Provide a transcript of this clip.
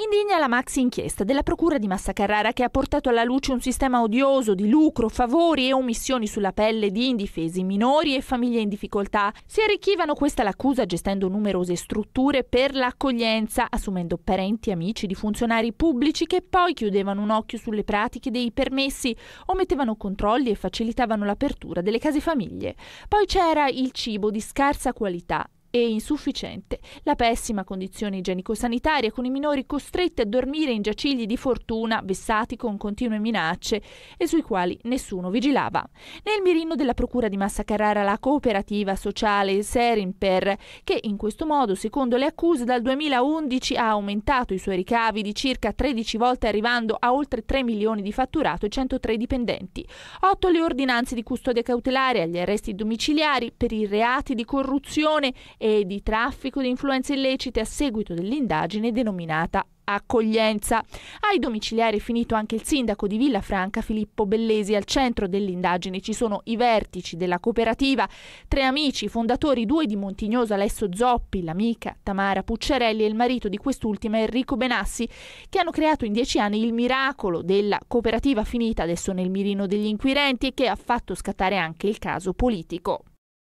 Indigna la maxi inchiesta della Procura di Massa Carrara che ha portato alla luce un sistema odioso di lucro, favori e omissioni sulla pelle di indifesi minori e famiglie in difficoltà. Si arricchivano questa l'accusa gestendo numerose strutture per l'accoglienza, assumendo parenti e amici di funzionari pubblici che poi chiudevano un occhio sulle pratiche dei permessi, omettevano controlli e facilitavano l'apertura delle case famiglie. Poi c'era il cibo di scarsa qualità e insufficiente, la pessima condizione igienico-sanitaria con i minori costretti a dormire in giacigli di fortuna vessati con continue minacce e sui quali nessuno vigilava. Nel mirino della procura di Massa Carrara la cooperativa sociale Serinper che in questo modo, secondo le accuse, dal 2011 ha aumentato i suoi ricavi di circa 13 volte arrivando a oltre 3 milioni di fatturato e 103 dipendenti. 8 le ordinanze di custodia cautelare agli arresti domiciliari per i reati di corruzione e e di traffico di influenze illecite a seguito dell'indagine denominata accoglienza. Ai domiciliari è finito anche il sindaco di Villa Franca Filippo Bellesi. Al centro dell'indagine ci sono i vertici della cooperativa, tre amici, fondatori, due di Montignosa, Alessio Zoppi, l'amica Tamara Pucciarelli e il marito di quest'ultima Enrico Benassi, che hanno creato in dieci anni il miracolo della cooperativa finita adesso nel mirino degli inquirenti e che ha fatto scattare anche il caso politico.